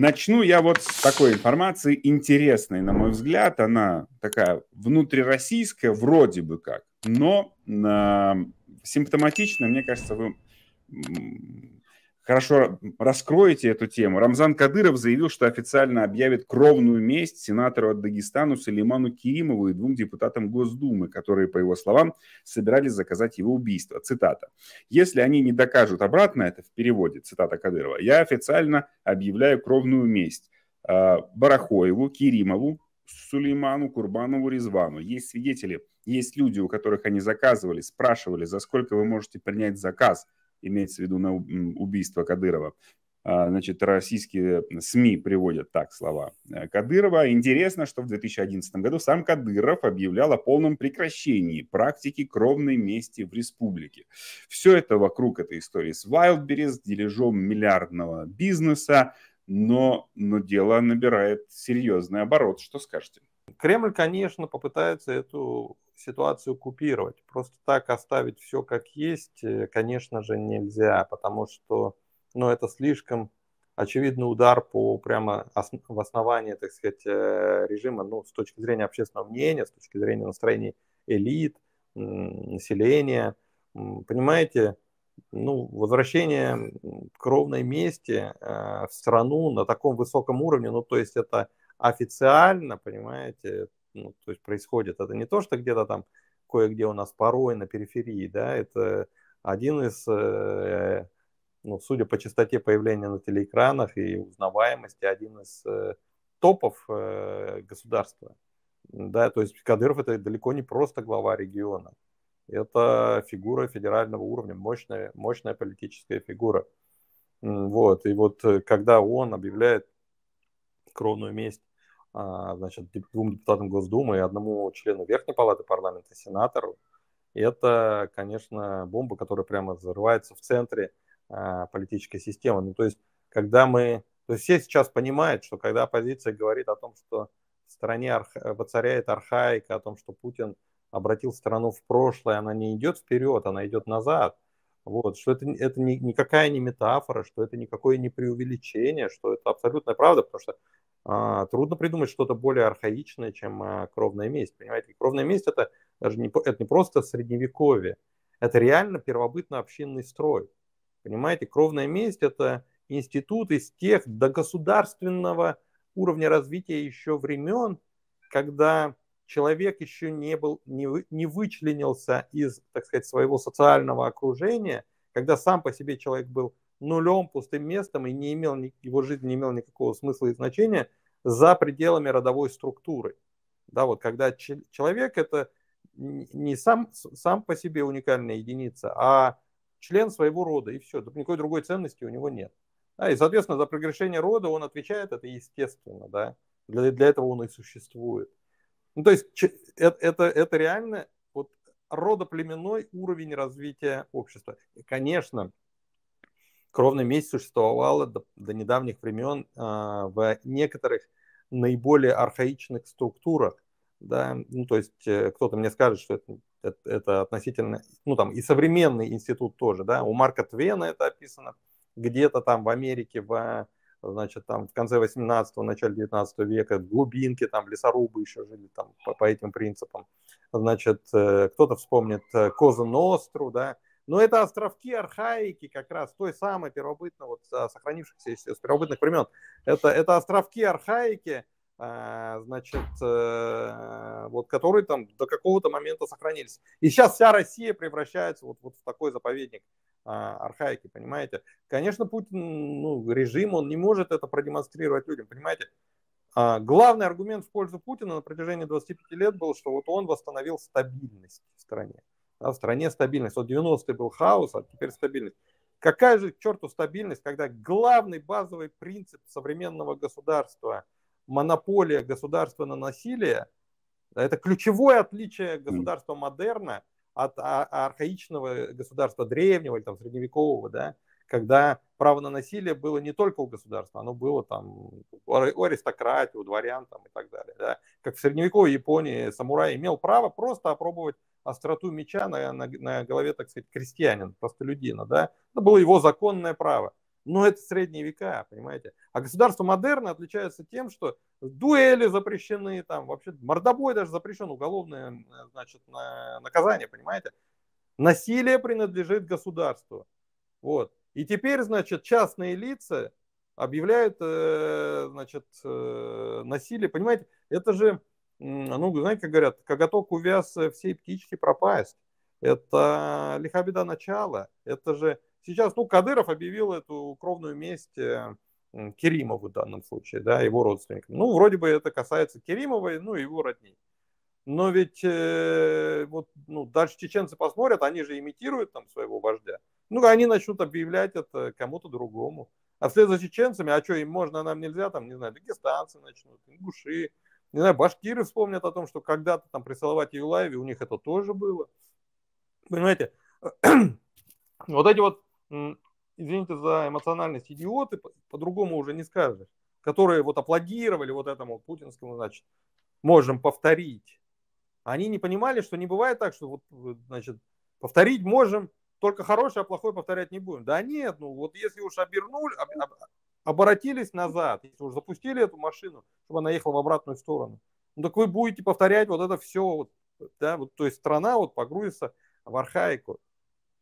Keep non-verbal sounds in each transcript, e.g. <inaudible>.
Начну я вот с такой информации интересной, на мой взгляд. Она такая внутрироссийская, вроде бы как, но э, симптоматично, мне кажется, вы хорошо раскроете эту тему. Рамзан Кадыров заявил, что официально объявит кровную месть сенатору от Дагестана Сулейману Киримову и двум депутатам Госдумы, которые, по его словам, собирались заказать его убийство. Цитата. «Если они не докажут обратно, это в переводе, цитата Кадырова, я официально объявляю кровную месть а, Барахоеву, Киримову, Сулейману, Курбанову, Резвану. Есть свидетели, есть люди, у которых они заказывали, спрашивали, за сколько вы можете принять заказ – имеется в виду на убийство Кадырова, а, значит, российские СМИ приводят так слова э, Кадырова. Интересно, что в 2011 году сам Кадыров объявлял о полном прекращении практики кровной мести в республике. Все это вокруг этой истории с Wildberries, дележом миллиардного бизнеса, но, но дело набирает серьезный оборот. Что скажете? Кремль, конечно, попытается эту ситуацию купировать. Просто так оставить все как есть, э, конечно же, нельзя, потому что ну, это слишком очевидный удар по прямо в основании, так сказать, э, режима, ну, с точки зрения общественного мнения, с точки зрения настроений элит, населения. Понимаете, ну, возвращение к ровной мести э, в страну на таком высоком уровне, ну, то есть это официально, понимаете, ну, то есть происходит. Это не то, что где-то там кое-где у нас порой на периферии, да, это один из, э, ну, судя по частоте появления на телеэкранах и узнаваемости, один из э, топов э, государства. Да, то есть Кадыров это далеко не просто глава региона. Это фигура федерального уровня, мощная, мощная политическая фигура. Вот, и вот э, когда он объявляет кровную месть а, значит, двум депутатам Госдумы и одному члену Верхней Палаты парламента, сенатору, это, конечно, бомба, которая прямо взрывается в центре а, политической системы. Ну, то есть, когда мы... То есть все сейчас понимают, что когда оппозиция говорит о том, что в стране арх... Э, воцаряет архаика, о том, что Путин обратил страну в прошлое, она не идет вперед, она идет назад. Вот, что это, это ни, никакая не метафора, что это никакое не преувеличение, что это абсолютная правда, потому что а, трудно придумать что-то более архаичное, чем а, кровная месть. Понимаете, кровная месть это даже не, это не просто средневековье, это реально первобытно-общинный строй. Понимаете, кровная месть это институт из тех до государственного уровня развития еще времен, когда человек еще не был, не, не вычленился из, так сказать, своего социального окружения, когда сам по себе человек был нулем, пустым местом и не имел, его жизнь не имела никакого смысла и значения за пределами родовой структуры. Да, вот когда человек это не сам, сам по себе уникальная единица, а член своего рода, и все. Никакой другой ценности у него нет. Да, и, соответственно, за прегрешение рода он отвечает, это естественно, да. Для, для этого он и существует. Ну, то есть это, это, это реально вот родоплеменной уровень развития общества. И, конечно, кровная месть существовала до, до недавних времен э, а, в некоторых наиболее архаичных структурах, да, ну, то есть э, кто-то мне скажет, что это, это, это относительно, ну, там, и современный институт тоже, да, у Марка Твена это описано, где-то там в Америке в, значит, там в конце 18-го, начале 19 века, глубинки там лесорубы еще жили там по, по этим принципам, значит, э, кто-то вспомнит э, Коза Ностру, да, но это островки архаики как раз той самой первобытной, вот а, сохранившихся из первобытных времен. Это, это островки архаики, а, значит, э, вот которые там до какого-то момента сохранились. И сейчас вся Россия превращается вот, вот в такой заповедник а, архаики, понимаете? Конечно, Путин, ну, режим, он не может это продемонстрировать людям, понимаете? Главный аргумент в пользу Путина на протяжении 25 лет был, что вот он восстановил стабильность в стране. Да, в стране стабильность. Вот 90 был хаос, а теперь стабильность. Какая же, к черту, стабильность, когда главный базовый принцип современного государства – монополия государства на насилие – это ключевое отличие государства модерна от а, архаичного государства древнего или там, средневекового, да, когда право на насилие было не только у государства, оно было там у аристократии, у дворян там, и так далее. Да. Как в средневековой Японии самурай имел право просто опробовать остроту меча на, на, на голове, так сказать, крестьянин, простолюдина, да, это было его законное право. Но это средние века, понимаете. А государство модерна отличается тем, что дуэли запрещены, там вообще мордобой даже запрещен, уголовное значит, наказание, понимаете. Насилие принадлежит государству. Вот. И теперь, значит, частные лица объявляют, э, значит, э, насилие. Понимаете, это же ну, знаете, как говорят, коготок увяз всей птички пропасть. Это лиха беда начала. Это же сейчас, ну, Кадыров объявил эту кровную месть э, Керимову в данном случае, да, его родственникам. Ну, вроде бы это касается Керимовой, ну, и его родней. Но ведь э, вот, ну, дальше чеченцы посмотрят, они же имитируют там своего вождя. Ну, они начнут объявлять это кому-то другому. А вслед за чеченцами, а что им можно, а нам нельзя, там, не знаю, дагестанцы начнут, ингуши, не знаю, башкиры вспомнят о том, что когда-то там при Салавате Юлаеве у них это тоже было. Понимаете, <clears throat> вот эти вот, извините за эмоциональность, идиоты, по-другому уже не скажешь, которые вот аплодировали вот этому путинскому, значит, можем повторить. Они не понимали, что не бывает так, что вот, значит, повторить можем, только хорошее, а плохое повторять не будем. Да нет, ну вот если уж обернули, об, об, Оборотились назад, если уже запустили эту машину, чтобы она ехала в обратную сторону. Ну так вы будете повторять вот это все, вот, да, вот, то есть страна вот погрузится в архаику.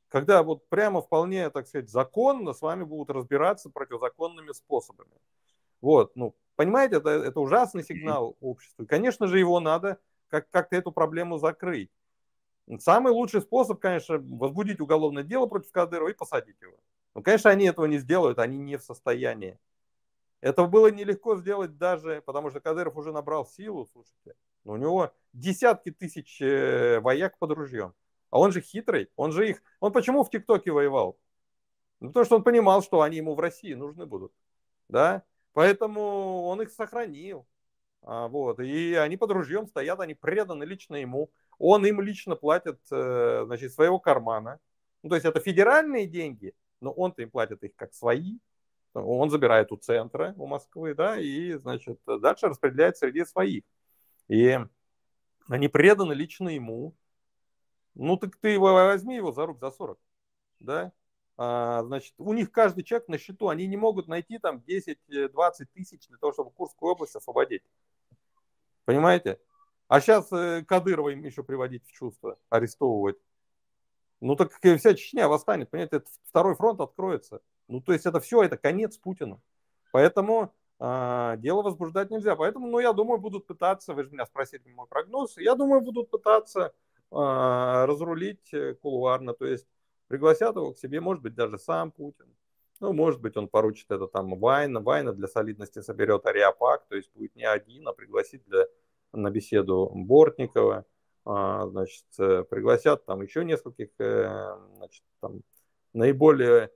Когда вот прямо вполне, так сказать, законно с вами будут разбираться противозаконными способами. Вот, ну, понимаете, это, это ужасный сигнал обществу. конечно же, его надо как- как-то эту проблему закрыть. Самый лучший способ, конечно, возбудить уголовное дело против Кадырова и посадить его. Ну, конечно, они этого не сделают, они не в состоянии. Это было нелегко сделать даже, потому что Кадыров уже набрал силу, слушайте. Но ну, у него десятки тысяч э, вояк под ружьем. А он же хитрый, он же их... Он почему в ТикТоке воевал? Ну, потому что он понимал, что они ему в России нужны будут. Да? Поэтому он их сохранил. А, вот. И они под ружьем стоят, они преданы лично ему. Он им лично платит, э, значит, своего кармана. Ну, то есть это федеральные деньги – но он-то им платит их как свои, он забирает у центра, у Москвы, да, и, значит, дальше распределяет среди своих. И они преданы лично ему. Ну, так ты его возьми его за рук за 40, да, а, значит, у них каждый человек на счету, они не могут найти там 10-20 тысяч для того, чтобы Курскую область освободить. Понимаете? А сейчас э, Кадырова им еще приводить в чувство, арестовывать. Ну так как вся Чечня восстанет, понимаете, это второй фронт откроется. Ну то есть это все, это конец Путина. Поэтому э, дело возбуждать нельзя. Поэтому, ну я думаю, будут пытаться, вы же меня спросили мой прогноз, я думаю, будут пытаться а, э, разрулить кулуарно, ну, то есть пригласят его к себе, может быть, даже сам Путин. Ну, может быть, он поручит это там Вайна. Вайна для солидности соберет Ариапак, то есть будет не один, а пригласит для, на беседу Бортникова. А, значит, э, пригласят там еще нескольких, э, значит, там, наиболее,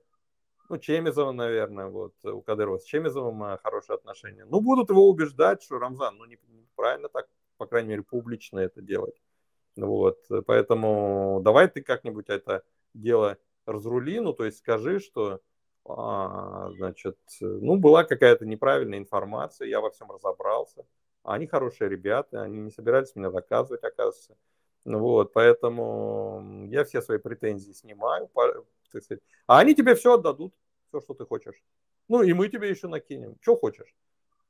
ну, Чемизова, наверное, вот, у Кадырова с Чемизовым э, хорошие отношения. Ну, будут его убеждать, что Рамзан, ну, неправильно так, по крайней мере, публично это делать. Вот, поэтому давай ты как-нибудь это дело разрули, ну, то есть скажи, что, а, значит, ну, была какая-то неправильная информация, я во всем разобрался, они хорошие ребята, они не собирались меня доказывать, оказывается. Ну вот, поэтому я все свои претензии снимаю, так сказать. А они тебе все отдадут, все, что ты хочешь. Ну, и мы тебе еще накинем, что хочешь.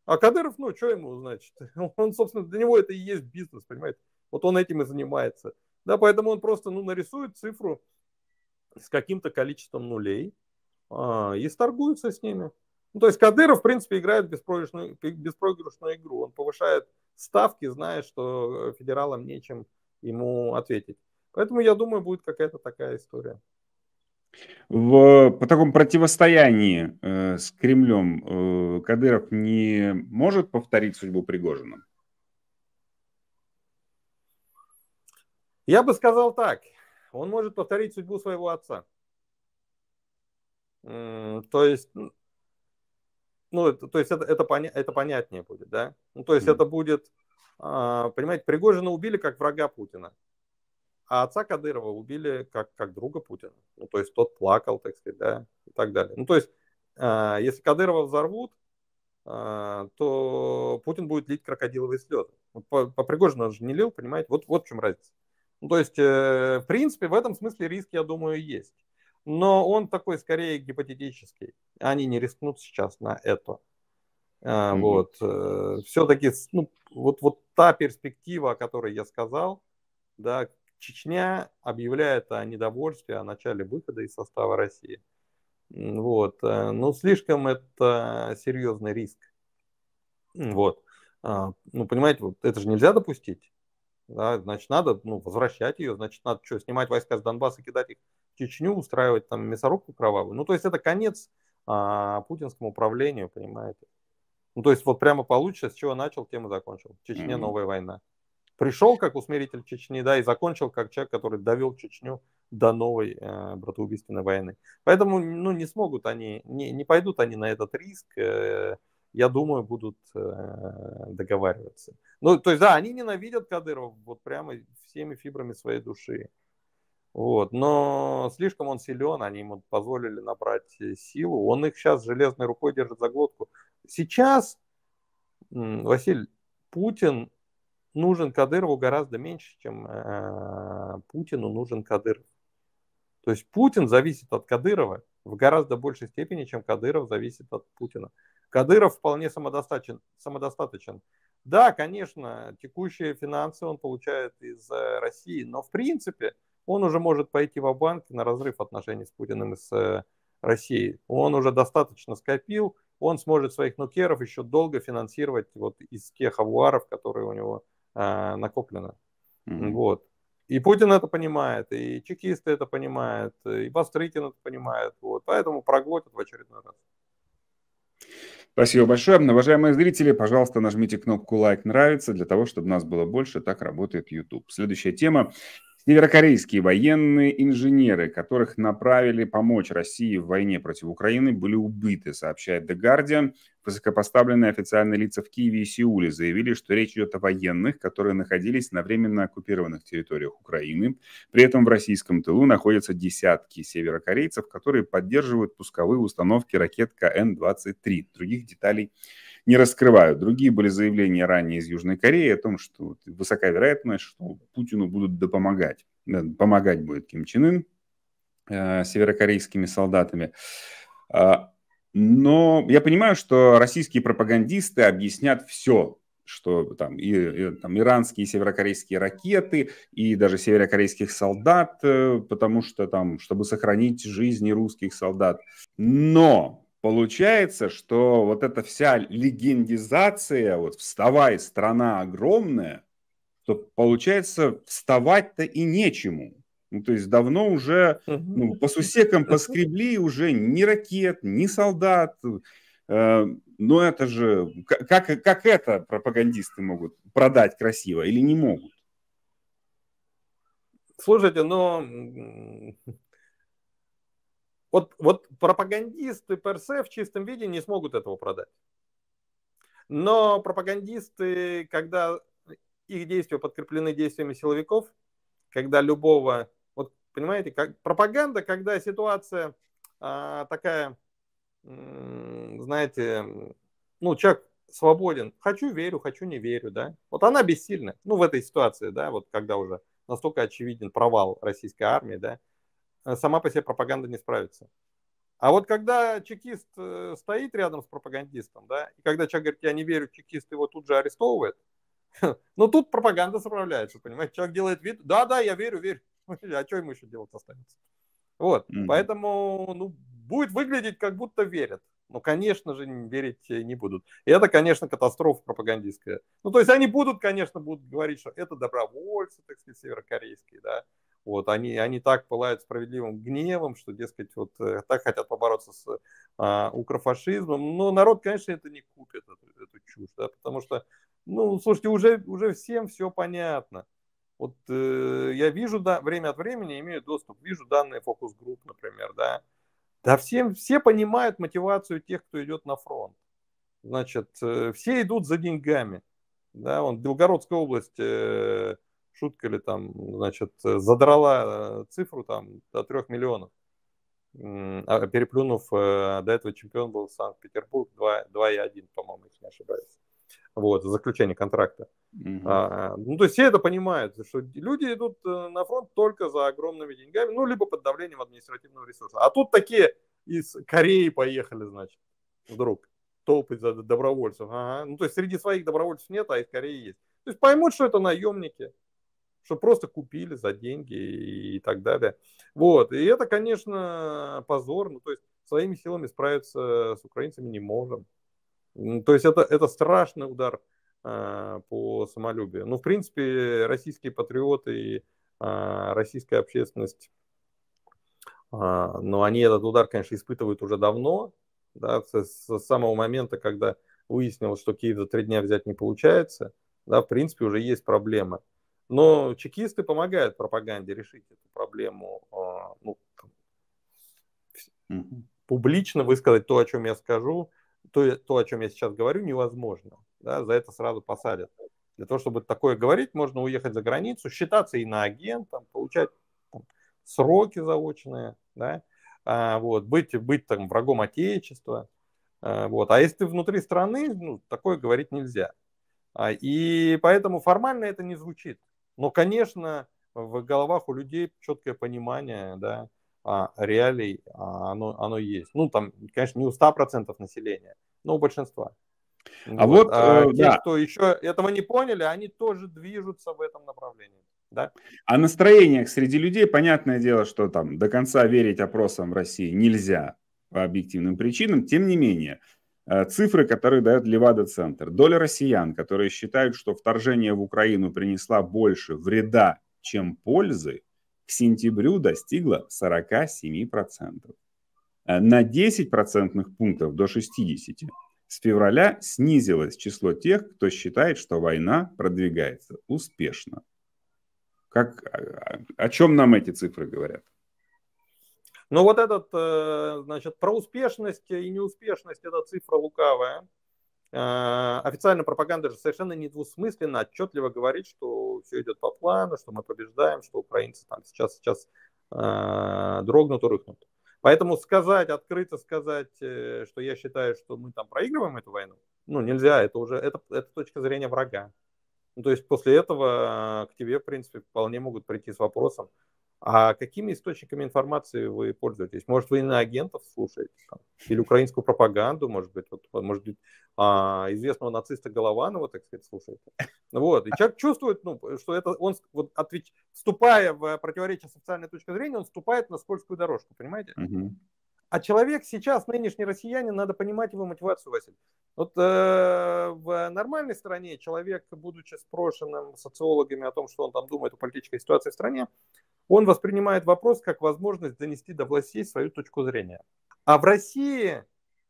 А Кадыров, ну, что ему, значит? <laughs> Он, собственно, для него это и есть бизнес, понимаете? Вот он этим и занимается. Да, поэтому он просто, ну, нарисует цифру с каким-то количеством нулей а, и сторгуется с ними. Ну, то есть Кадыров, в принципе, играет беспроигрышную, беспроигрышную игру. Он повышает ставки, зная, что э, федералам нечем ему ответить. Поэтому, я думаю, будет какая-то такая история. В, по таком противостоянии э, с Кремлем э, Кадыров не может повторить судьбу Пригожина? Я бы сказал так. Он может повторить судьбу своего отца. То есть ну, то есть это, это, поня, это понятнее будет, да? Ну, то есть mm. это будет, э, понимаете, Пригожина убили как врага Путина, а отца Кадырова убили как, как друга Путина. Ну, то есть тот плакал, так сказать, да, и так далее. Ну, то есть, э, если Кадырова взорвут, э, то Путин будет лить крокодиловые слезы. По, по Пригожину он же не лил, понимаете? Вот, вот в чем разница. Ну, то есть, э, в принципе, в этом смысле риск, я думаю, есть но он такой скорее гипотетический. Они не рискнут сейчас на это. Mm-hmm. Вот. Э, Все-таки ну, вот, вот та перспектива, о которой я сказал, да, Чечня объявляет о недовольстве, о начале выхода из состава России. Вот. Э, ну, слишком это серьезный риск. Вот. А, ну, понимаете, вот это же нельзя допустить. Да? Значит, надо ну, возвращать ее, значит, надо что, снимать войска с Донбасса, кидать их Чечню, устраивать там мясорубку кровавую. Ну, то есть это конец а, путинскому управлению, понимаете? Ну, то есть вот прямо получится, с чего начал, тем и закончил. В Чечне mm-hmm. новая война. Пришел как усмиритель Чечни, да, и закончил как человек, который довел Чечню до новой э, братоубийственной войны. Поэтому, ну, не смогут они, не, не пойдут они на этот риск, э, я думаю, будут э, договариваться. Ну, то есть, да, они ненавидят Кадырова вот прямо всеми фибрами своей души. Вот. Но слишком он силен, они ему позволили набрать э, силу. Он их сейчас железной рукой держит за глотку. Сейчас, Василь, Путин нужен Кадырову гораздо меньше, чем э, Путину нужен Кадыров. То есть Путин зависит от Кадырова в гораздо большей степени, чем Кадыров зависит от Путина. Кадыров вполне самодостаточен. самодостаточен. Да, конечно, текущие финансы он получает из э, России, но в принципе он уже может пойти в банк на разрыв отношений с Путиным и с э, Россией. Он уже достаточно скопил, он сможет своих нукеров еще долго финансировать вот из тех авуаров, которые у него э, накоплены. Mm-hmm. Вот. И Путин это понимает, и чекисты это понимают, и Бастрыкин это понимает. Вот. Поэтому проглотят в очередной раз. Спасибо большое. Уважаемые зрители, пожалуйста, нажмите кнопку «Лайк нравится» для того, чтобы нас было больше. Так работает YouTube. Следующая тема. Северокорейские военные инженеры, которых направили помочь России в войне против Украины, были убиты, сообщает The Guardian. Высокопоставленные официальные лица в Киеве и Сеуле заявили, что речь идет о военных, которые находились на временно оккупированных территориях Украины. При этом в российском тылу находятся десятки северокорейцев, которые поддерживают пусковые установки ракет КН-23. Других деталей не раскрывают. Другие были заявления ранее из Южной Кореи о том, что высока вероятность, что Путину будут допомогать. Э, помогать будет Ким Чен Ын э, северокорейскими солдатами. А, но я понимаю, что российские пропагандисты объяснят все, что там, и, и, там иранские и северокорейские ракеты, и даже северокорейских солдат, э, потому что там, чтобы сохранить жизни русских солдат. Но Получается, что вот эта вся легендизация, вот вставай, страна огромная, то получается вставать-то и нечему. Ну, то есть давно уже ну, по сусекам поскребли уже ни ракет, ни солдат. Э, но это же, как, как это пропагандисты могут продать красиво или не могут? Слушайте, но вот, вот пропагандисты персе в чистом виде не смогут этого продать. Но пропагандисты, когда их действия подкреплены действиями силовиков, когда любого, вот понимаете, как пропаганда, когда ситуация а, такая, знаете, ну человек свободен, хочу верю, хочу не верю, да, вот она бессильна, ну в этой ситуации, да, вот когда уже настолько очевиден провал российской армии, да, Э, сама по себе пропаганда не справится. А вот когда чекист э, стоит рядом с пропагандистом, да, и когда человек говорит, я не верю, чекист его тут же арестовывает, <laughs> ну тут пропаганда справляется, понимаете? Человек делает вид, да-да, я верю, верю. <laughs> А что ему еще делать останется? Вот, mm-hmm. поэтому, ну, будет выглядеть, как будто верят. Ну, конечно же, верить э, не будут. И это, конечно, катастрофа пропагандистская. Ну, то есть они будут, конечно, будут говорить, что это добровольцы, так сказать, северокорейские, да. Вот, они, они так пылают справедливым гневом, что, дескать, вот э, так хотят побороться с а, укрофашизмом. Но народ, конечно, это не купит, эту, эту чушь, да, потому что, ну, слушайте, уже, уже всем все понятно. Вот э, я вижу, да, время от времени имею доступ, вижу данные фокус-групп, например, да. Да всем, все понимают мотивацию тех, кто идет на фронт. Значит, э, все идут за деньгами. Да, Вон Белгородская область э, шутка или там, значит, задрала э, цифру там до трех миллионов, а переплюнув, э, до этого чемпион был Санкт-Петербург 2,1, по-моему, если не ошибаюсь. Вот, заключение контракта. Угу. А, ну, то есть все это понимают, что люди идут э, на фронт только за огромными деньгами, ну, либо под давлением административного ресурса. А тут такие из Кореи поехали, значит, вдруг толпы добровольцев. Ага. Ну, то есть среди своих добровольцев нет, а из Кореи есть. То есть поймут, что это наемники, что просто купили за деньги и, так далее. Вот, и это, конечно, позор, ну, то есть своими силами справиться с украинцами не можем. То есть это, это страшный удар э, по самолюбию. Ну, в принципе, российские патриоты и э, российская общественность, э, а, но ну, они этот удар, конечно, испытывают уже давно, да, с, с самого момента, когда выяснилось, что Киев за три дня взять не получается, да, в принципе, уже есть проблема – но чекисты помогают пропаганде решить эту проблему, а, ну, угу. публично высказать то, о чем я скажу, то, то, о чем я сейчас говорю, невозможно. Да, за это сразу посадят. Для того, чтобы такое говорить, можно уехать за границу, считаться иноагентом, получать там, сроки заочные, да, а, вот, быть, быть там врагом отечества. А, вот. а если ты внутри страны, ну, такое говорить нельзя. А, и поэтому формально это не звучит но, конечно, в головах у людей четкое понимание, да, а, реалий, а, оно, оно есть. Ну, там, конечно, не у 100% населения, но у большинства. А вот, вот а, э, те, кто еще этого не поняли, они тоже движутся в этом направлении. Да? О настроениях среди людей, понятное дело, что там до конца верить опросам в России нельзя по объективным причинам. Тем не менее, Э, цифры, которые дает Левада-центр. Доля россиян, которые считают, что вторжение в Украину принесло больше вреда, чем пользы, к сентябрю достигла 47%. Э, на 10 процентных пунктов до 60 с февраля снизилось число тех, кто считает, что война продвигается успешно. Как, а, а, о чем нам эти цифры говорят? Но вот этот, э, значит, про успешность и неуспешность, эта цифра лукавая. Э, Официальная пропаганда же совершенно недвусмысленно, отчетливо говорит, что все идет по плану, что мы побеждаем, что украинцы там сейчас, сейчас э, дрогнут, урыхнут. Поэтому сказать, открыто сказать, что я считаю, что мы там проигрываем эту войну, ну, нельзя, это уже, это, это точка зрения врага. Ну, то есть после этого к тебе, в принципе, вполне могут прийти с вопросом, а какими источниками информации вы пользуетесь? Может, вы иноагентов слушаете? Там, или украинскую пропаганду, может быть, вот, может быть, а, известного нациста Голованова, так сказать, слушаете? Вот. И человек чувствует, ну, что это он, вот, отвеч... вступая в противоречие социальной официальной точки зрения, он вступает на скользкую дорожку, понимаете? Угу. А человек сейчас, нынешний россиянин, надо понимать его мотивацию, Василь. Вот э, в нормальной стране человек, будучи спрошенным социологами о том, что он там думает о политической ситуации в стране, он воспринимает вопрос как возможность донести до властей свою точку зрения. А в России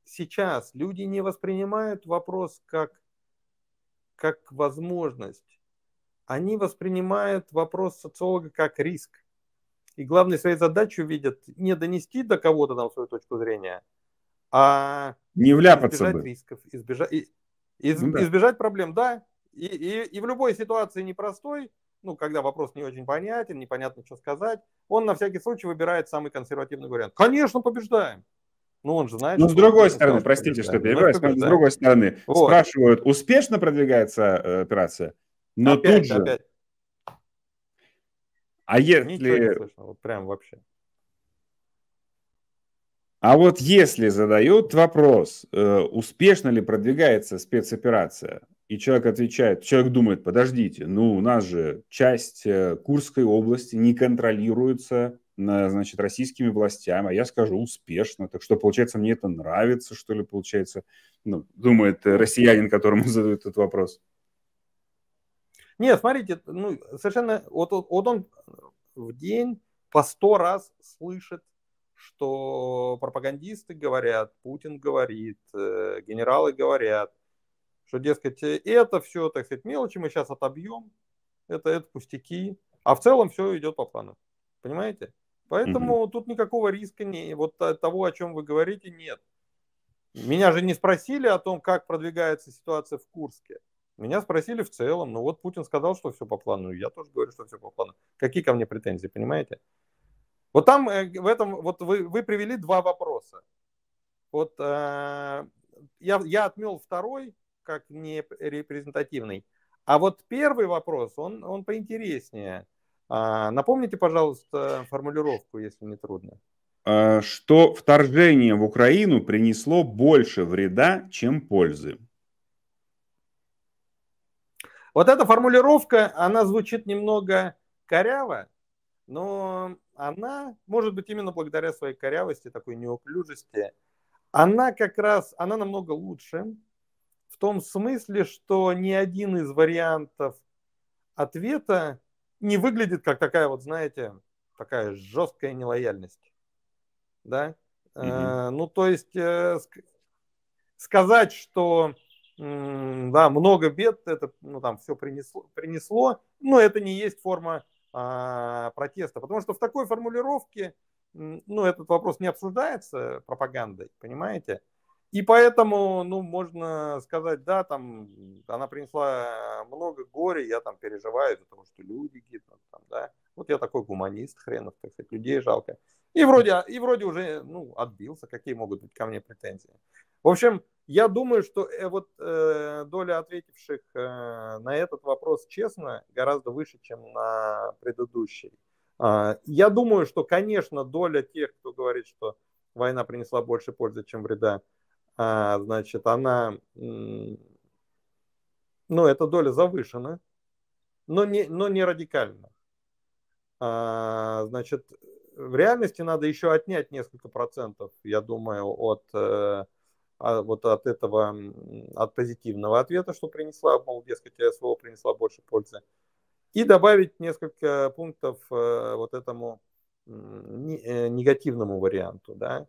сейчас люди не воспринимают вопрос как, как возможность. Они воспринимают вопрос социолога как риск. И главной своей задачей видят не донести до кого-то там свою точку зрения, а не вляпаться избежать бы. рисков, избежать, из, ну, да. избежать проблем, да. И, и, и в любой ситуации непростой – ну, когда вопрос не очень понятен, непонятно, что сказать, он на всякий случай выбирает самый консервативный вариант. Конечно, побеждаем. Ну, он же знает. Ну, с другой стороны, простите, что перебиваюсь, с другой стороны, вот. спрашивают, успешно продвигается э, операция, но опять, тут же... Опять. А если... Ничего не слышно, вот прям вообще. А вот если задают вопрос, э, успешно ли продвигается спецоперация, и человек отвечает, человек думает, подождите, ну у нас же часть э, Курской области не контролируется э, значит, российскими властями, а я скажу успешно. Так что, получается, мне это нравится, что ли, получается, ну, думает э, россиянин, которому <laughs> задают этот вопрос. Нет, смотрите, ну, совершенно, вот, вот он в день по сто раз слышит, что пропагандисты говорят, Путин говорит, генералы говорят, что, дескать, э, это все, так сказать, мелочи, мы сейчас отобьем, это, это пустяки, а в целом все идет по плану, понимаете? Поэтому угу. тут никакого риска не, вот того, о чем вы говорите, нет. Меня же не спросили о том, как продвигается ситуация в Курске. Меня спросили в целом, ну вот Путин сказал, что все по плану, я тоже говорю, что все по плану. Какие ко мне претензии, понимаете? Вот там э, в этом вот вы вы привели два вопроса. Вот э, я я отмел второй, как не репрезентативный. А вот первый вопрос, он, он поинтереснее. А, напомните, пожалуйста, формулировку, если не трудно. А, что вторжение в Украину принесло больше вреда, чем пользы. Вот эта формулировка, она звучит немного коряво, но она, может быть, именно благодаря своей корявости, такой неуклюжести, она как раз, она намного лучше, в том смысле, что ни один из вариантов ответа не выглядит как такая вот, знаете, такая жесткая нелояльность. Да? Угу. Э, ну, то есть э, ск- сказать, что э, да, много бед, это ну, там все принесло, принесло, но это не есть форма э, протеста. Потому что в такой формулировке ну, этот вопрос не обсуждается пропагандой, понимаете? И поэтому, ну, можно сказать, да, там, она принесла э, много горя, я там переживаю за то, что люди гибнут, там, да. Вот я такой гуманист, хренов, так сказать, людей жалко. И вроде, а, и вроде уже, ну, отбился, какие могут быть ко мне претензии. В общем, я думаю, что э, вот э, доля ответивших э, на этот вопрос честно гораздо выше, чем на предыдущий. Э, я думаю, что, конечно, доля тех, кто говорит, что война принесла больше пользы, чем вреда, а, значит, она, ну, эта доля завышена, но не, но не радикально. А, значит, в реальности надо еще отнять несколько процентов, я думаю, от э, а, вот от этого, от позитивного ответа, что принесла, мол, дескать, СВО принесла больше пользы, и добавить несколько пунктов э, вот этому э, негативному варианту, да,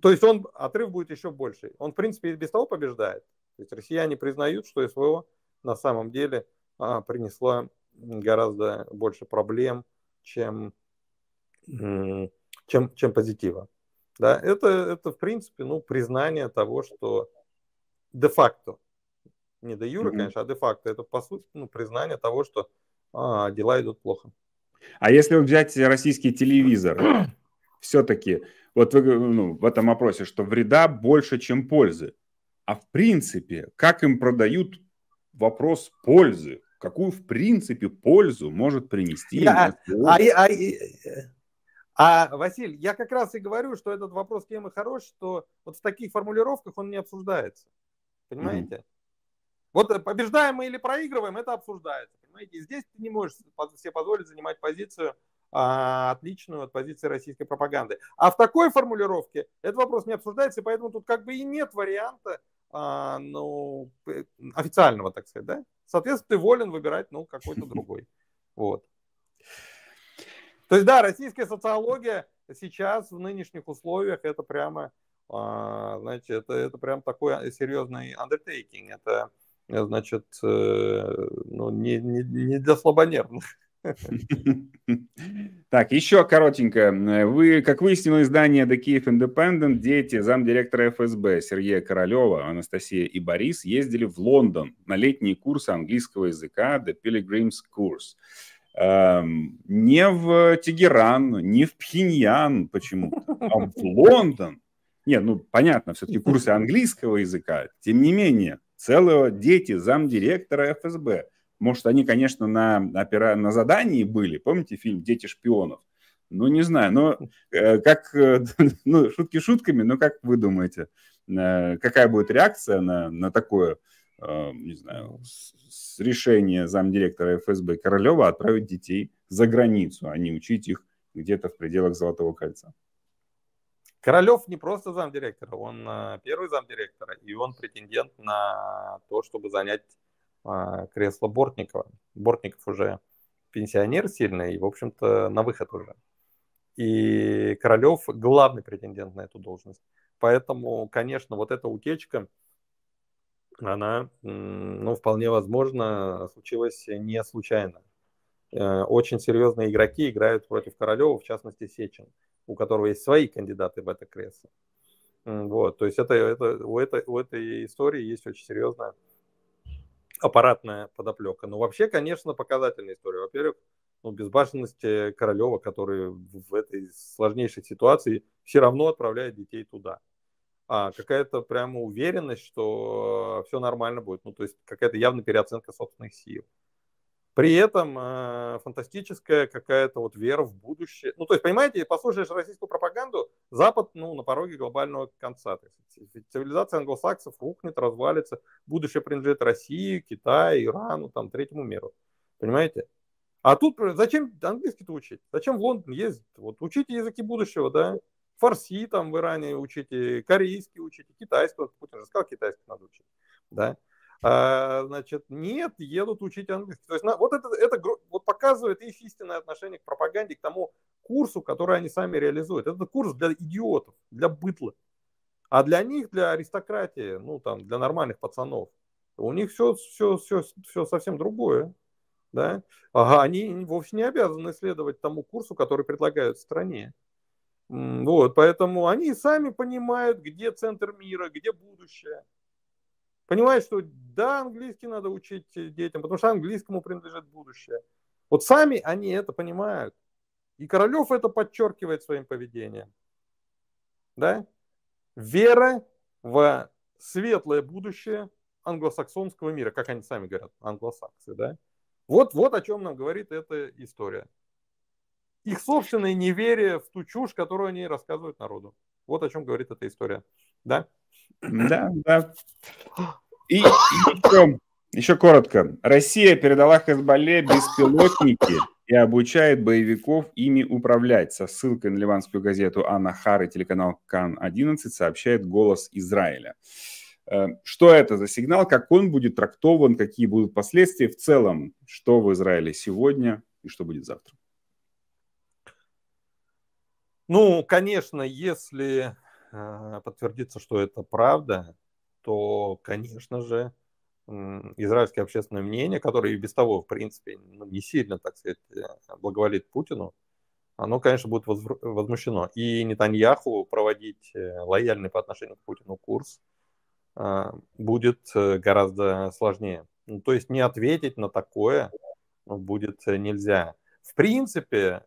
то есть он, отрыв будет еще больше. Он, в принципе, и без того побеждает. То есть россияне признают, что СВО на самом деле а, принесло гораздо больше проблем, чем, чем, чем позитива. Да, это, это, в принципе, ну, признание того, что де-факто, не до юра, mm-hmm. конечно, а де-факто, это, по сути, ну, признание того, что а, дела идут плохо. А если взять российский телевизор, все-таки вот вы, ну, в этом опросе, что вреда больше, чем пользы. А в принципе, как им продают вопрос пользы? Какую в принципе пользу может принести? Я, а, а, а, а, Василь, я как раз и говорю, что этот вопрос темы хорош, что вот в таких формулировках он не обсуждается. Понимаете? mm Вот э, побеждаем мы или проигрываем, это обсуждается. Понимаете, и здесь ты не можешь себе позволить занимать позицию, а, отличную от позиции российской пропаганды. А в такой формулировке этот вопрос не обсуждается, и поэтому тут как бы и нет варианта а, ну, официального, так сказать, да? Соответственно, ты волен выбирать, ну, какой-то <laughs> другой. Вот. То есть, да, российская социология сейчас в нынешних условиях это прямо, а, знаете, это, это прям такой серьезный undertaking. Это, значит, э, ну, не, не, не для слабонервных. <laughs> Так, еще коротенько. Вы, как выяснило издание The Kiev Independent, дети замдиректора ФСБ Сергея Королева, Анастасия и Борис ездили в Лондон на летние курсы английского языка The Pilgrim's Course. Эм, не в Тегеран, не в Пхеньян почему-то, а в <laughs> Лондон. Не, ну понятно, все-таки курсы английского языка. Тем не менее, целого дети замдиректора ФСБ – может, они, конечно, на, опера... на задании были. Помните фильм «Дети шпионов»? Ну, не знаю, но э, как, э, <laughs> ну, шутки шутками, но как вы думаете, э, какая будет реакция на, на такое, э, не знаю, с, решение замдиректора ФСБ Королева отправить детей за границу, а не учить их где-то в пределах Золотого кольца? Королев не просто замдиректор, он э, первый замдиректора, и он претендент на то, чтобы занять а, кресло Бортникова. Бортников уже пенсионер сильный и, в общем-то, на выход уже. И Королев главный претендент на эту должность. Поэтому, конечно, вот эта утечка, она, ну, вполне возможно, случилась не случайно. Э, очень серьезные игроки играют против Королева, в частности, Сечин, у которого есть свои кандидаты в это кресло. Вот, то есть это, это, у, этой, у этой истории есть очень серьезная аппаратная подоплека. Но ну, вообще, конечно, показательная история. Во-первых, ну, безбашенность Королева, который в этой сложнейшей ситуации все равно отправляет детей туда. А какая-то прямо уверенность, что э, все нормально будет. Ну, то есть какая-то явная переоценка собственных сил. При этом э, фантастическая какая-то вот вера в будущее. Ну, то есть, понимаете, послушаешь российскую пропаганду, Запад, ну, на пороге глобального конца. цивилизация англосаксов рухнет, развалится, будущее принадлежит России, Китаю, Ирану, там, третьему миру. Понимаете? А тут зачем английский-то учить? Зачем в Лондон ездить? Вот учите языки будущего, да? Фарси там в Иране учите, корейский учите, китайский. Вот Путин же сказал, китайский надо учить, да? А, значит, нет, едут учить английский. То есть на, вот это, это вот показывает их истинное отношение к пропаганде, к тому курсу, который они сами реализуют. Это курс для идиотов, для бытла. А для них, для аристократии, ну там, для нормальных пацанов, у них все, все, все, все совсем другое. Да? Ага, они вовсе не обязаны следовать тому курсу, который предлагают стране. Вот, поэтому они сами понимают, где центр мира, где будущее понимает, что да, английский надо учить э, детям, потому что английскому принадлежит будущее. Вот сами они это понимают. И Королев это подчеркивает своим поведением. Да? Вера в светлое будущее англосаксонского мира, как они сами говорят, англосаксы, да? Вот, вот о чем нам говорит эта история. Их собственное неверие в ту чушь, которую они рассказывают народу. Вот о чем говорит эта история, да? Да, да. И, еще, еще коротко. Россия передала Хазбале беспилотники и обучает боевиков ими управлять. Со ссылкой на ливанскую газету Анна Хар и телеканал Кан-11 сообщает «Голос Израиля». Э, что это за сигнал, как он будет трактован, какие будут последствия в целом, что в Израиле сегодня и что будет завтра? Ну, конечно, если Э, подтвердится, что это правда, то, конечно же, израильское общественное мнение, которое и без того, в принципе, ну, не сильно, так сказать, э, благоволит Путину, оно, конечно, будет возмущено. И Нетаньяху проводить э, лояльный по отношению к Путину курс будет гораздо сложнее. Ну, то есть не ответить на такое ну, будет нельзя. В принципе,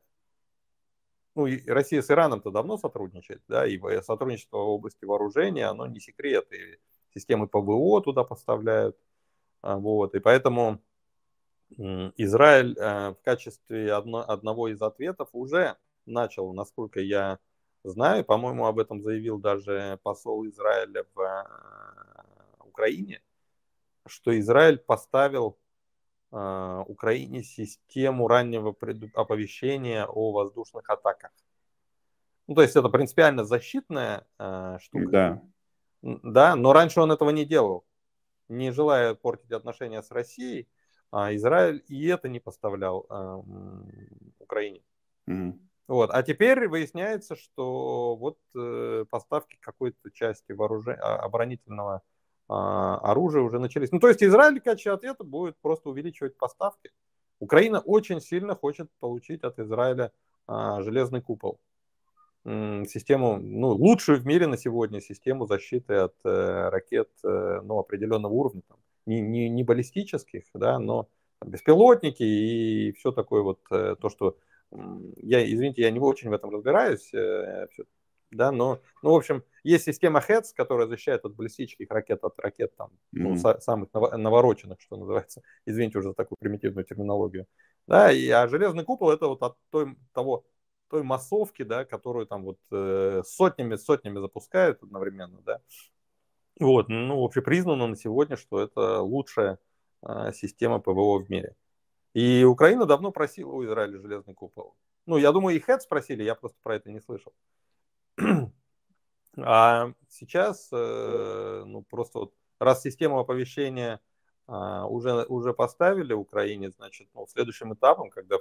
ну, и Россия с Ираном-то давно сотрудничает, да, и сотрудничество в области вооружения, оно не секрет, и системы ПВО туда поставляют, а, вот, и поэтому Израиль э, в качестве одно, одного из ответов уже начал, насколько я знаю, по-моему, об этом заявил даже посол Израиля в э, Украине, что Израиль поставил а, Украине систему раннего оповещения о воздушных атаках. Ну, то есть это принципиально защитная э, штука. Да. Да, но раньше он этого не делал. Не желая портить отношения с Россией, а Израиль и это не поставлял э, Украине. Mm-hmm. Вот. А теперь выясняется, что вот э, поставки какой-то части вооружения а, оборонительного а, оружие уже начались. Ну, то есть Израиль в качестве ответа будет просто увеличивать поставки. Украина очень сильно хочет получить от Израиля а, железный купол. Систему, ну, лучшую в мире на сегодня систему защиты от э, ракет, э, ну, определенного уровня, там, не, не, не баллистических, да, но беспилотники и все такое вот, э, то, что я, извините, я не очень в этом разбираюсь, да, но, ну, в общем, есть система HEDS, которая защищает от баллистических ракет, от ракет там, mm-hmm. ну, са- самых навороченных, что называется, <laughs> извините уже за такую примитивную терминологию, да, и, а железный купол это вот от той, того, той массовки, да, которую там вот э, сотнями, сотнями запускают одновременно, да, вот, ну, общепризнано на сегодня, что это лучшая э, система ПВО в мире. И Украина давно просила у Израиля железный купол. Ну, я думаю, и Хэт спросили, я просто про это не слышал. <clears throat> А сейчас, э, ну, просто вот, раз систему оповещения а, уже, уже поставили в Украине, значит, ну, следующим этапом, когда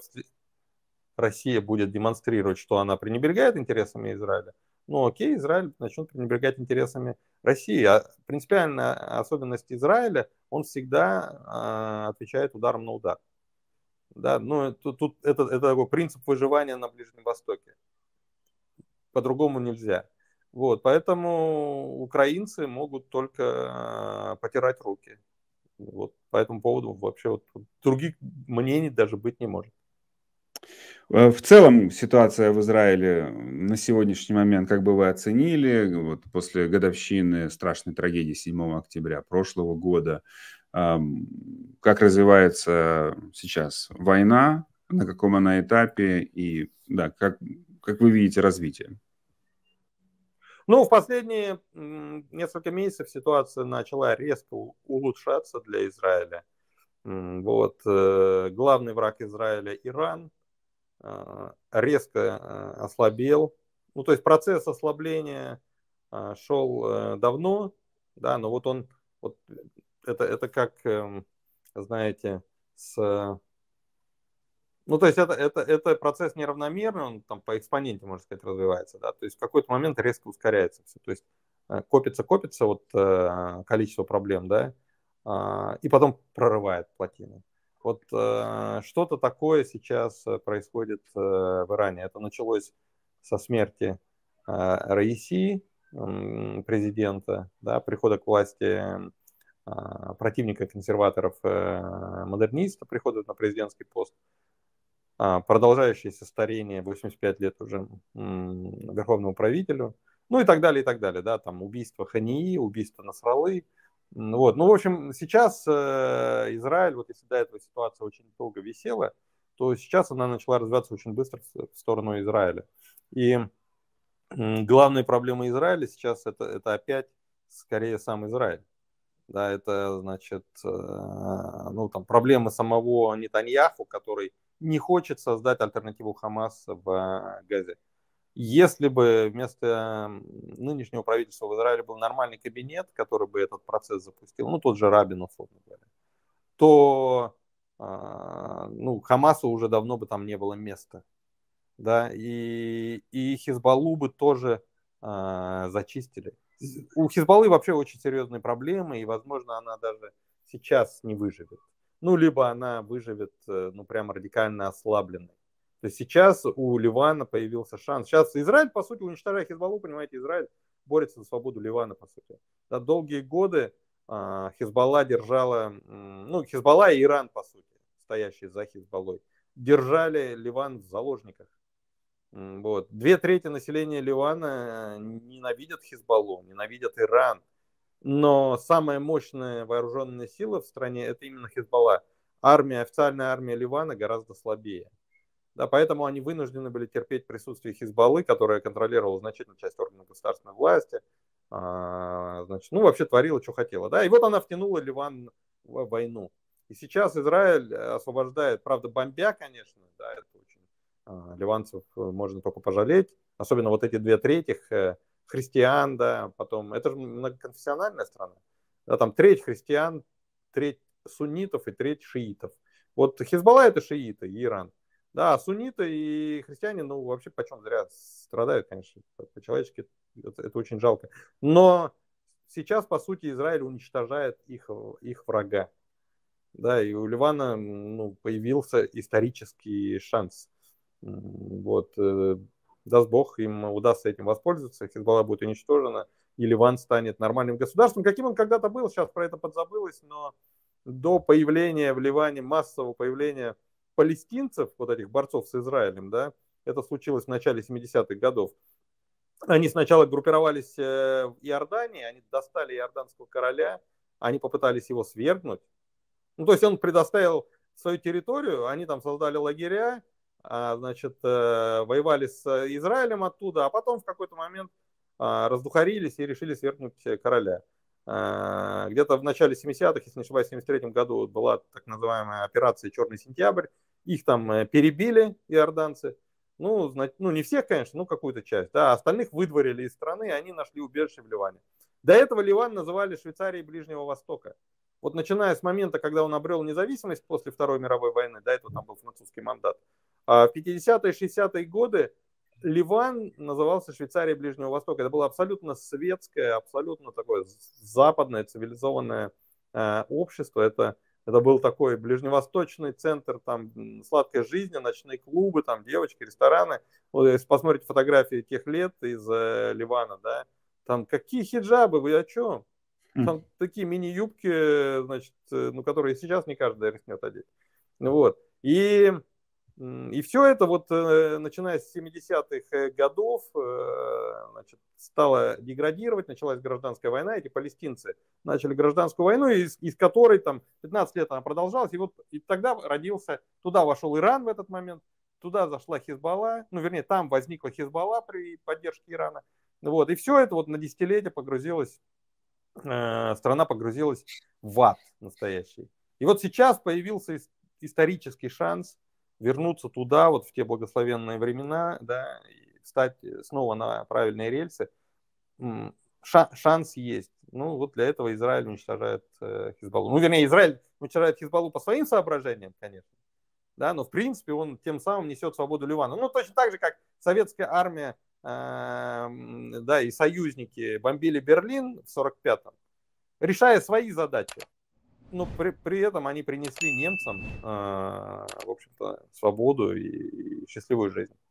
Россия будет демонстрировать, что она пренебрегает интересами Израиля, ну, окей, Израиль начнет пренебрегать интересами России. А принципиальная особенность Израиля, он всегда э, отвечает ударом на удар. Да, ну, тут, тут это, это такой принцип выживания на Ближнем Востоке по-другому нельзя. Вот, поэтому украинцы могут только э, потирать руки. Вот по этому поводу вообще вот других мнений даже быть не может. Э, в целом ситуация в Израиле на сегодняшний момент, как бы вы оценили, вот после годовщины страшной трагедии 7 октября прошлого года, как развивается сейчас война, на каком она этапе и да, как, как вы видите, развитие? Ну, в последние несколько месяцев ситуация начала резко улучшаться для Израиля. Вот э, главный враг Израиля Иран э, резко э, ослабел. Ну, то есть процесс ослабления шел давно, да, но вот он, вот это, это как, эм, знаете, с ну, то есть это, это, это процесс неравномерный, он там по экспоненте, можно сказать, развивается, да, то есть в какой-то момент резко ускоряется все, то есть э, копится, копится вот э, количество проблем, да, а, и потом прорывает плотину. Вот э, что-то такое сейчас происходит в Иране. Это началось со смерти Раиси, президента, да, прихода к власти противника консерваторов-модерниста, прихода на президентский пост – а, продолжающееся старение 85 лет уже верховному правителю, ну и так далее, и так далее, да, там убийство Хании, убийство Насралы, вот, ну, в общем, сейчас э, Израиль, вот если до этого ситуация очень долго висела, то сейчас она начала развиваться очень быстро в сторону Израиля. И главная проблема Израиля сейчас это, это опять скорее сам Израиль. Да, это, значит, э, ну, там, проблемы самого Нетаньяху, который не хочет создать альтернативу Хамас в э, Газе. Если бы вместо нынешнего правительства в Израиле был нормальный кабинет, который бы этот процесс запустил, ну тот же Рабин, условно говоря, то а, ну, Хамасу уже давно бы там не было места. Да, и, и Хизбаллу бы тоже э, зачистили. У Хизбаллы вообще очень серьезные проблемы, и, возможно, она даже сейчас не выживет ну, либо она выживет, э, ну, прям радикально ослабленной. То есть сейчас у Ливана появился шанс. Сейчас Израиль, по сути, уничтожает Хизбаллу, понимаете, Израиль борется за свободу Ливана, по сути. Да, долгие годы э, Хизбалла держала, ну, Хизбалла и Иран, по сути, стоящие за Хизбаллой, держали Ливан в заложниках. Вот. Две трети населения Ливана э, ненавидят Хизбаллу, ненавидят Иран но самая мощная вооруженная сила в стране это именно Хизбалла. Армия, официальная армия Ливана гораздо слабее. Да, поэтому они вынуждены были терпеть присутствие Хизбаллы, которая контролировала значительную часть органов государственной власти, а, значит, ну вообще творила, что хотела. Да? И вот она втянула Ливан в войну. И сейчас Израиль освобождает, правда, бомбя, конечно, да, это очень а, ливанцев можно только пожалеть, особенно вот эти две трети э, христиан, да, потом, это же многоконфессиональная страна, да, там треть христиан, треть суннитов и треть шиитов. Вот Хизбалла это шииты Иран. Да, а сунниты и христиане, ну, вообще почем зря страдают, конечно, по-человечески это, это очень жалко. Но сейчас, по сути, Израиль уничтожает их, их врага. Да, и у Ливана ну, появился исторический шанс. Вот, э, даст бог, им удастся этим воспользоваться, Хизбалла будет уничтожена, и Ливан станет нормальным государством, каким он когда-то был, сейчас про это подзабылось, но до появления в Ливане, массового появления палестинцев, вот этих борцов с Израилем, да, это случилось в начале 70-х годов, они сначала группировались э, в Иордании, они достали иорданского короля, они попытались его свергнуть. Ну, то есть он предоставил свою территорию, они там создали лагеря, а, значит, э, воевали с э, Израилем оттуда, а потом в какой-то момент а, раздухарились и решили свергнуть короля. А, где-то в начале 70-х, если не ошибаюсь, в 73 году была так называемая операция «Черный сентябрь». Их там э, перебили, иорданцы. Ну, ну не всех, конечно, ну какую-то часть. Да, остальных выдворили из страны, и они нашли убежище в Ливане. До этого Ливан называли Швейцарией Ближнего Востока. Вот начиная с момента, когда он обрел независимость после Второй мировой войны, до этого там был французский мандат, а в 50-е, 60-е годы Ливан назывался Швейцарией Ближнего Востока. Это было абсолютно светское, абсолютно такое западное цивилизованное э, общество. Это, это был такой ближневосточный центр там сладкой жизни, ночные клубы, там девочки, рестораны. Вот если посмотрите фотографии тех лет из э, Ливана, да, там какие хиджабы, вы о чем? Там mm. такие мини-юбки, э, значит, ну, которые сейчас не каждый рискнет одеть. Вот. И и все это вот, э, начиная с 70-х э, годов, э, значит, стало деградировать, началась гражданская война, эти палестинцы начали гражданскую войну, из, из которой там 15 лет она продолжалась, и вот и тогда родился, туда вошел Иран в этот момент, туда зашла Хизбалла, ну, вернее, там возникла Хизбалла при поддержке Ирана, вот, и все это вот на десятилетие погрузилось, страна погрузилась в ад настоящий. И вот сейчас появился исторический шанс – вернуться туда, вот в те благословенные времена, да, и стать э, снова на правильные рельсы, ша шанс есть. Ну, вот для этого Израиль уничтожает э, Хизбаллу. Ну, вернее, Израиль уничтожает Хизбаллу по своим соображениям, конечно. Да, но, в принципе, он тем самым несет свободу Ливана. Ну, точно так же, как советская армия э, да, и союзники бомбили Берлин в 45-м, решая свои задачи но ну, при, при этом они принесли немцам, э, в общем-то, свободу и, и счастливую жизнь.